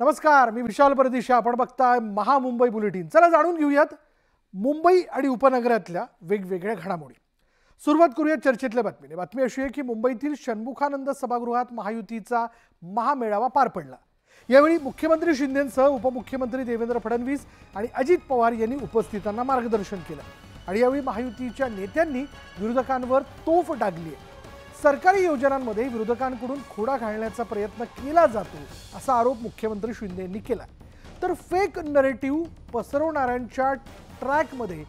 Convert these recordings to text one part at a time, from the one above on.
नमस्कार मी विशाल परदेश आपण बघताय महामुंबई बुलेटिन चला जाणून घेऊयात मुंबई आणि उपनगरातल्या वेगवेगळ्या घडामोडी सुरुवात करूयात चर्चेतल्या बातमीने बातमी अशी आहे की मुंबईतील षण्मुखानंद सभागृहात महायुतीचा महामेळावा पार पडला यावेळी मुख्यमंत्री शिंदेंसह उपमुख्यमंत्री देवेंद्र फडणवीस आणि अजित पवार यांनी उपस्थितांना मार्गदर्शन केलं आणि यावेळी महायुतीच्या नेत्यांनी विरोधकांवर तोफ डागली आहे सरकारी योजनांमध्ये विरोधकांकडून खोडा घालण्याचा प्रयत्न केला जातो असा आरोप मुख्यमंत्री शिंदे यांनी केला तर फेक नरेटिव्ह पसरवणाऱ्यांच्या ट्रॅकमध्ये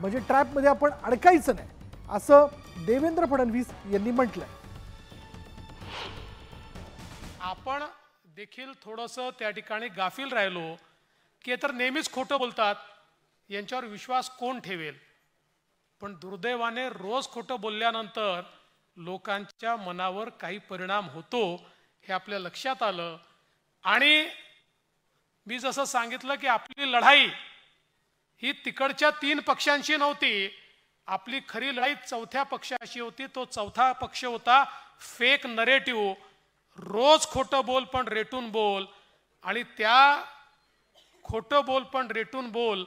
म्हणजे ट्रॅपमध्ये आपण अडकायचं नाही असं देवेंद्र फडणवीस यांनी म्हटलंय आपण देखील थोडस त्या ठिकाणी गाफील राहिलो की तर नेहमीच खोटं बोलतात यांच्यावर विश्वास कोण ठेवेल पण दुर्दैवाने रोज खोटं बोलल्यानंतर लोकांच्या मनावर काही परिणाम होतो हे आपल्या लक्षात आलं आणि मी जसं सांगितलं की आपली लढाई ही तिकडच्या तीन पक्षांशी नव्हती आपली खरी लढाई चौथ्या पक्षाशी होती तो चौथा पक्ष होता फेक नरेटिव्ह रोज खोटं बोल पण रेटून बोल आणि त्या खोटं बोल पण रेटून बोल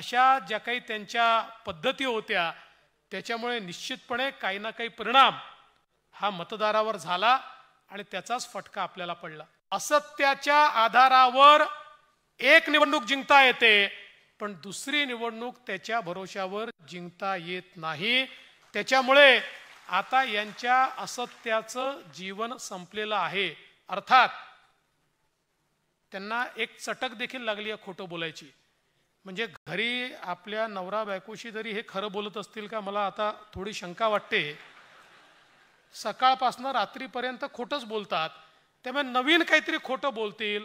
अशा ज्या काही त्यांच्या पद्धती होत्या त्याच्यामुळे निश्चितपणे काही ना काही परिणाम हा मतदारावर झाला आणि त्याचाच फटका आपल्याला पडला असत्याच्या आधारावर एक निवडणूक जिंकता येते पण दुसरी निवडणूक त्याच्या भरोशावर जिंकता येत नाही त्याच्यामुळे आता यांच्या असत्याचं जीवन संपलेलं आहे अर्थात त्यांना एक चटक देखील लागली आहे खोटं बोलायची म्हणजे घरी आपल्या नवरा बायकोशी जरी हे खरं बोलत असतील का मला आता थोडी शंका वाटते सकाळपासनं रात्रीपर्यंत खोटंच बोलतात त्यामुळे नवीन काहीतरी खोटं बोलतील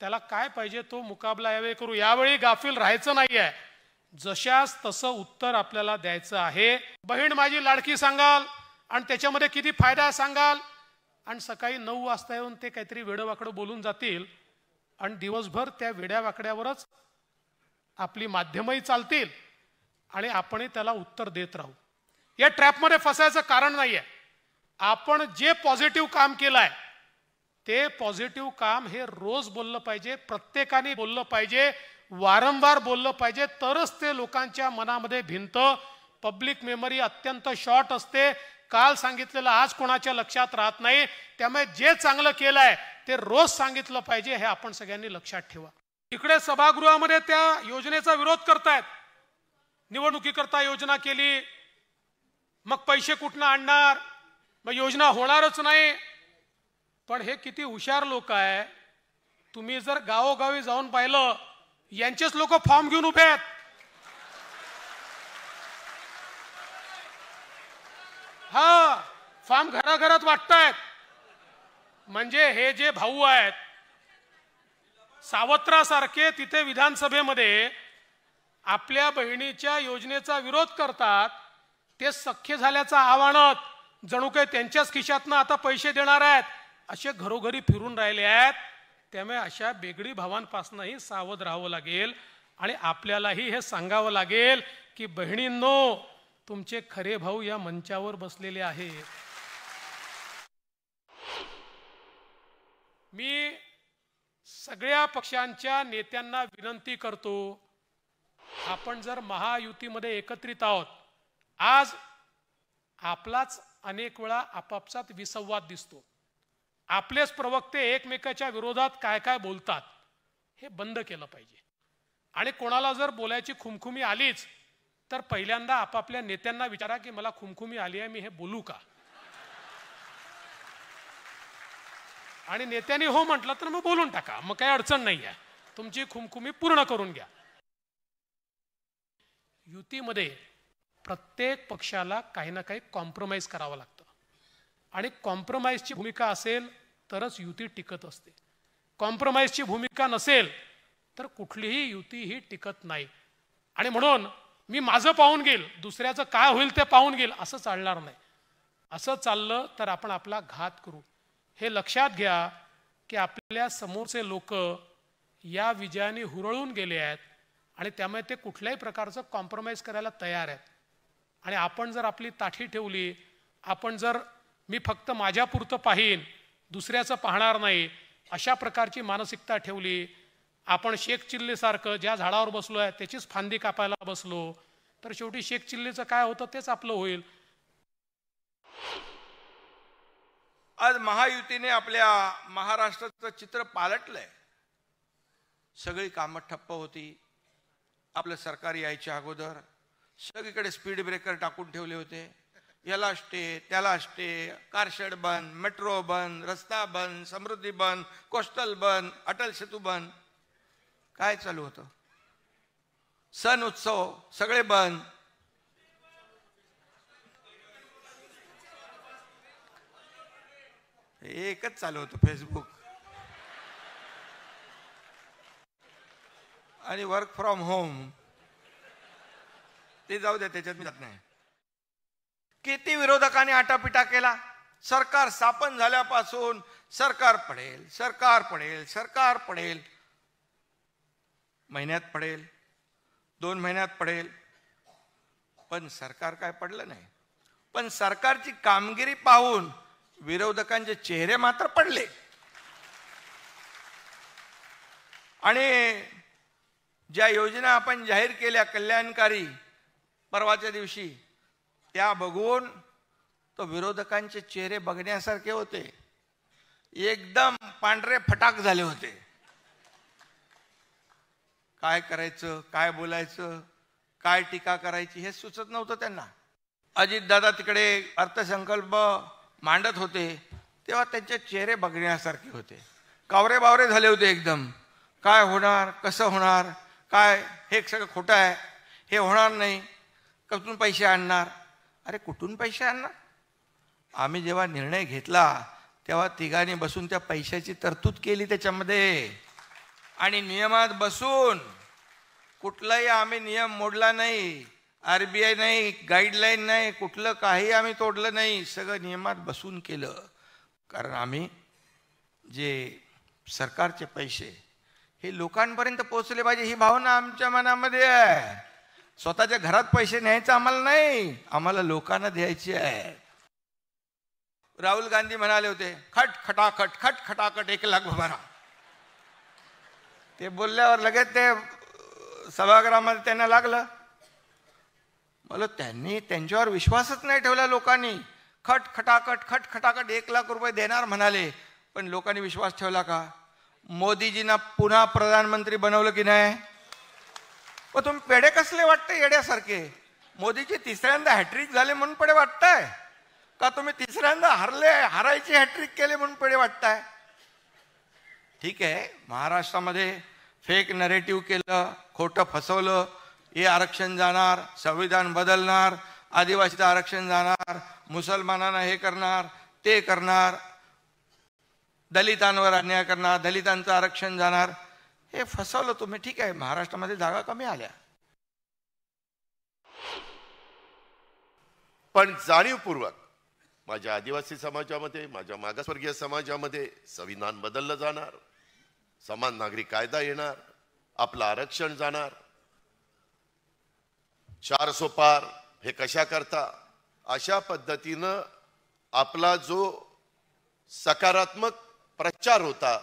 त्याला काय पाहिजे तो मुकाबला यावेळी करू यावेळी गाफील राहायचं नाही आहे जशास तसं उत्तर आपल्याला द्यायचं आहे बहीण माझी लाडकी सांगाल आणि त्याच्यामध्ये किती फायदा सांगाल आणि सकाळी नऊ वाजता येऊन ते काहीतरी वाकडं बोलून जातील आणि दिवसभर त्या वेड्या वाकड्यावरच आपली माध्यमही चालतील आणि आपणही त्याला उत्तर देत राहू या ट्रॅपमध्ये फसायचं कारण नाही आहे आपण जे पॉझिटिव्ह काम केलं आहे ते पॉझिटिव्ह काम हे रोज बोललं पाहिजे प्रत्येकाने बोललं पाहिजे वारंवार बोललं पाहिजे तरच ते लोकांच्या मनामध्ये भिंत पब्लिक मेमरी अत्यंत शॉर्ट असते काल सांगितलेलं आज कोणाच्या लक्षात राहत नाही त्यामुळे जे चांगलं केलं आहे ते रोज सांगितलं पाहिजे हे आपण सगळ्यांनी लक्षात ठेवा इकडे सभागृहामध्ये त्या योजनेचा विरोध करतायत निवडणुकीकरता योजना केली मग पैसे कुठनं आणणार मग योजना होणारच नाही पण हे किती हुशार लोक आहे तुम्ही जर गावोगावी जाऊन पाहिलं यांचेच लोक फॉर्म घेऊन उभे आहेत हा फॉर्म घराघरात वाटतायत म्हणजे हे जे भाऊ आहेत सावत्रासारखे तिथे विधानसभेमध्ये आपल्या बहिणीच्या योजनेचा विरोध करतात ते सख्य झाल्याचं आव्हानत जणू काही त्यांच्याच खिशातनं आता पैसे देणार आहेत असे घरोघरी फिरून राहिले आहेत त्यामुळे अशा बेगडी भावांपासूनही सावध राहावं लागेल आणि आपल्यालाही हे सांगावं लागेल की बहिणींनो तुमचे खरे भाऊ या मंचावर बसलेले आहेत मी सगळ्या पक्षांच्या नेत्यांना विनंती करतो आपण जर महायुतीमध्ये एकत्रित आहोत आज आपलाच अनेक वेळा आपापसात विसंवाद दिसतो आपलेच प्रवक्ते एकमेकाच्या विरोधात काय काय बोलतात हे बंद केलं पाहिजे आणि कोणाला जर बोलायची खुमखुमी आलीच तर पहिल्यांदा आपापल्या नेत्यांना विचारा की मला खुमखुमी आली आहे मी हे बोलू का आणि नेत्यांनी हो म्हटलं तर मग बोलून टाका मग काही अडचण नाही आहे तुमची खुमखुमी पूर्ण करून घ्या युतीमध्ये प्रत्येक पक्षाला काही ना काही कॉम्प्रोमाइज करावं लागतं आणि कॉम्प्रोमाइजची भूमिका असेल तरच युती टिकत असते कॉम्प्रोमाइजची भूमिका नसेल तर कुठलीही युती ही टिकत नाही आणि म्हणून मी माझं पाहून घेईल दुसऱ्याचं काय होईल ते पाहून घेईल असं चालणार नाही असं चाललं तर आपण आपला घात करू हे लक्षात घ्या की आपल्या समोरचे लोक या विजयाने हुरळून गेले आहेत आणि त्यामुळे ते कुठल्याही प्रकारचं कॉम्प्रोमाइज करायला तयार आहेत आणि आपण जर आपली ताठी ठेवली आपण जर मी फक्त माझ्यापुरतं पाहीन दुसऱ्याचं पाहणार नाही अशा प्रकारची मानसिकता ठेवली आपण शेख चिल्लीसारखं ज्या झाडावर बसलो आहे त्याचीच फांदी कापायला बसलो तर शेवटी शेख चिल्लीचं काय होतं तेच आपलं होईल आज महायुतीने आपल्या महाराष्ट्राचं चित्र पालटलंय सगळी कामं ठप्प होती आपलं सरकार यायच्या अगोदर सगळीकडे स्पीड ब्रेकर टाकून ठेवले होते याला स्टे त्याला स्टे कारशेड बंद मेट्रो बंद रस्ता बंद समृद्धी बंद कोस्टल बंद अटल सेतू बंद काय चालू होतं सण उत्सव सगळे बंद एकच चालवतो फेसबुक आणि वर्क फ्रॉम होम ते जाऊ दे त्याच्यात मी जात नाही किती विरोधकांनी आटापिटा केला सरकार स्थापन झाल्यापासून सरकार पडेल सरकार पडेल सरकार पडेल महिन्यात पडेल दोन महिन्यात पडेल पण सरकार काय पडलं नाही पण सरकारची कामगिरी पाहून विरोधकांचे चेहरे मात्र पडले आणि ज्या योजना आपण जाहीर केल्या कल्याणकारी परवाच्या दिवशी त्या बघून तो विरोधकांचे चेहरे बघण्यासारखे होते एकदम पांढरे फटाक झाले होते काय करायचं काय बोलायचं काय टीका करायची हे सुचत नव्हतं त्यांना अजितदादा तिकडे अर्थसंकल्प मांडत होते तेव्हा त्यांचे चेहरे बघण्यासारखे होते कावरे बावरे झाले होते एकदम काय होणार कसं होणार काय हे सगळं खोटं आहे हे होणार नाही कुठून पैसे आणणार अरे कुठून पैसे आणणार आम्ही जेव्हा निर्णय घेतला तेव्हा तिघांनी बसून त्या पैशाची तरतूद केली त्याच्यामध्ये आणि नियमात बसून कुठलाही आम्ही नियम मोडला नाही आर बी आय नाही गाईडलाईन नाही कुठलं काही आम्ही तोडलं नाही सगळं नियमात बसून केलं कारण आम्ही जे सरकारचे पैसे हे लोकांपर्यंत पोहोचले पाहिजे ही भावना आमच्या मनामध्ये आहे स्वतःच्या घरात पैसे न्यायचं आम्हाला नाही आम्हाला लोकांना द्यायचे आहे राहुल गांधी म्हणाले होते खट खटाखट खट खटाखट एक लाख भरा ते बोलल्यावर लगेच ते सभागृहामध्ये त्यांना लागलं मला त्यांनी त्यांच्यावर विश्वासच नाही ठेवला लोकांनी खट खट खटाखट एक लाख रुपये देणार म्हणाले पण लोकांनी विश्वास ठेवला का मोदीजींना पुन्हा प्रधानमंत्री बनवलं की नाही व तुम्ही पेढे कसले वाटते येड्यासारखे मोदीजी तिसऱ्यांदा हॅट्रिक झाले म्हणून पेढे वाटताय का तुम्ही तिसऱ्यांदा हरले हरायचे हॅट्रिक केले म्हणून पेढे वाटताय ठीक आहे महाराष्ट्रामध्ये फेक नरेटिव्ह केलं खोटं फसवलं हे आरक्षण जाणार संविधान बदलणार आदिवासीचं आरक्षण जाणार मुसलमानांना हे करणार ते करणार दलितांवर अन्याय करणार दलितांचं आरक्षण जाणार हे फसवलं तुम्ही ठीक आहे महाराष्ट्रामध्ये जागा कमी आल्या पण जाणीवपूर्वक माझ्या आदिवासी समाजामध्ये माझ्या मागासवर्गीय समाजामध्ये संविधान बदललं जाणार समान नागरिक कायदा येणार आपलं आरक्षण जाणार चार सोपार हे कशा करता अशा पद्धतीनं आपला जो सकारात्मक प्रचार होता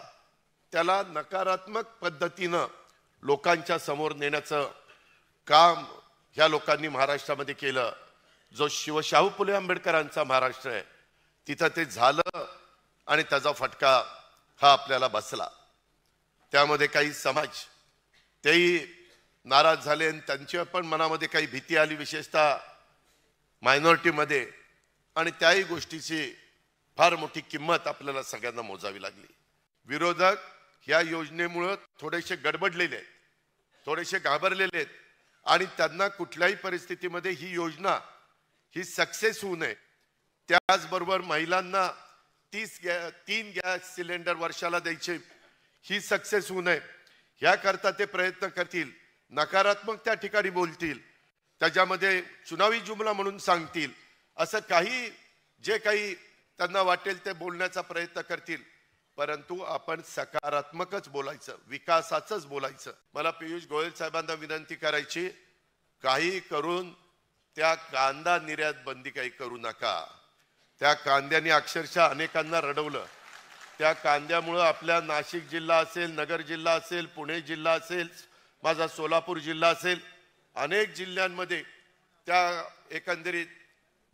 त्याला नकारात्मक पद्धतीनं लोकांच्या समोर नेण्याचं काम ह्या लोकांनी महाराष्ट्रामध्ये केलं जो शिवशाहू फुले आंबेडकरांचा महाराष्ट्र आहे तिथं ते झालं आणि त्याचा फटका हा आपल्याला बसला त्यामध्ये काही समाज तेही नाराज झाले आणि त्यांच्या पण मनामध्ये काही भीती आली विशेषतः मायनॉरिटीमध्ये आणि त्याही गोष्टीची फार मोठी किंमत आपल्याला सगळ्यांना मोजावी लागली विरोधक या योजनेमुळं थोडेसे गडबडलेले आहेत थोडेसे घाबरलेले आहेत आणि त्यांना कुठल्याही परिस्थितीमध्ये ही योजना ही सक्सेस होऊ नये त्याचबरोबर महिलांना तीस गॅ तीन गॅस सिलेंडर वर्षाला द्यायचे ही सक्सेस होऊ नये ह्याकरता ते प्रयत्न करतील नकारात्मक त्या ठिकाणी बोलतील त्याच्यामध्ये चुनावी जुमला म्हणून सांगतील असं काही जे काही त्यांना वाटेल ते बोलण्याचा प्रयत्न करतील परंतु आपण सकारात्मकच बोलायचं विकासाचंच बोलायचं मला पियुष गोयल साहेबांना विनंती करायची काही करून त्या कांदा निर्यात बंदी काही करू नका त्या कांद्याने अक्षरशः अनेकांना रडवलं त्या कांद्यामुळं आपल्या नाशिक जिल्हा असेल नगर जिल्हा असेल पुणे जिल्हा असेल माझा सोलापूर जिल्हा असेल अनेक जिल्ह्यांमध्ये त्या एकंदरीत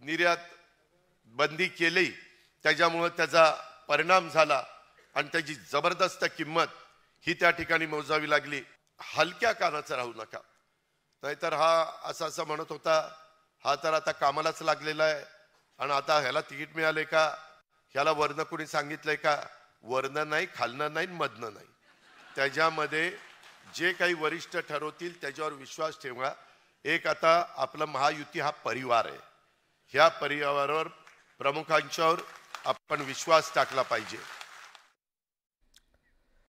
निर्यात बंदी केली त्याच्यामुळं त्याचा परिणाम झाला आणि त्याची जबरदस्त किंमत ही त्या ठिकाणी मोजावी लागली हलक्या कानाचं राहू नका नाहीतर हा असं असं म्हणत होता हा तर आता कामालाच लागलेला आहे आणि आता ह्याला तिकीट मिळाले का ह्याला वर्ण कोणी सांगितलंय का वर्ण नाही खालणं नाही मधनं नाही त्याच्यामध्ये जे काही वरिष्ठ ठरवतील त्याच्यावर विश्वास ठेवा एक आता आपला महायुती हा परिवार आहे ह्या परिवारावर प्रमुखांच्यावर आपण विश्वास टाकला पाहिजे